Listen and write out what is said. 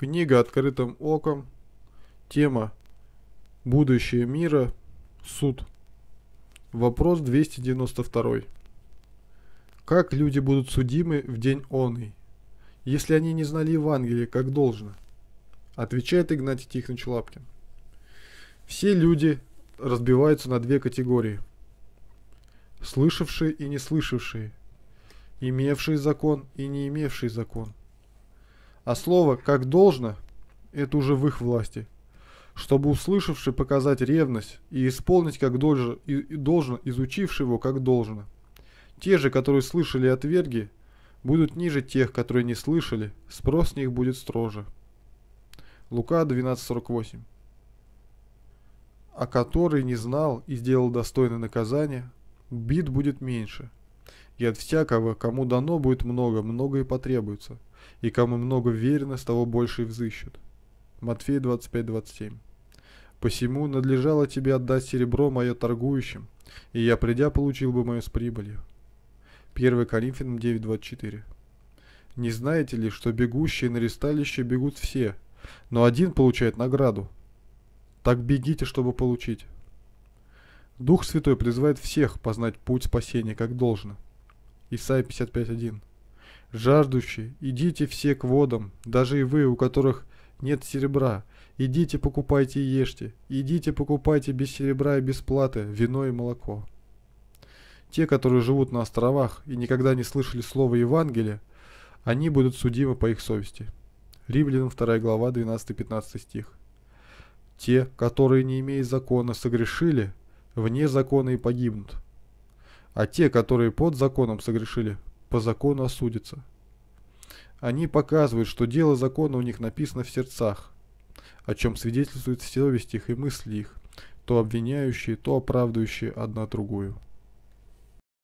Книга «Открытым оком». Тема «Будущее мира. Суд». Вопрос 292. Как люди будут судимы в день оный, если они не знали Евангелие как должно? Отвечает Игнатий Тихонович Лапкин. Все люди разбиваются на две категории. Слышавшие и не слышавшие. Имевшие закон и не имевшие закон. А слово «как должно» — это уже в их власти. Чтобы услышавший показать ревность и исполнить как должно, и должно изучивший его как должно. Те же, которые слышали отверги, будут ниже тех, которые не слышали, спрос с них будет строже. Лука 12.48 А который не знал и сделал достойное наказание, бит будет меньше. И от всякого, кому дано будет много, много и потребуется – и кому много верено, с того больше и взыщут. Матфея 25-27. Посему надлежало тебе отдать серебро мое торгующим, и я, придя, получил бы мое с прибылью. 1 Коринфянам 9.24 Не знаете ли, что бегущие на ресталище бегут все, но один получает награду? Так бегите, чтобы получить. Дух Святой призывает всех познать путь спасения как должно. Исайя 55.1 Жаждущие, идите все к водам, даже и вы, у которых нет серебра. Идите покупайте и ешьте. Идите покупайте без серебра и без платы вино и молоко. Те, которые живут на островах и никогда не слышали слова Евангелия, они будут судимы по их совести. Римлянам 2 глава 12-15 стих. Те, которые не имея закона согрешили, вне закона и погибнут. А те, которые под законом согрешили, по закону осудится. Они показывают, что дело закона у них написано в сердцах, о чем свидетельствует совесть их и мысли их, то обвиняющие, то оправдывающие одна другую.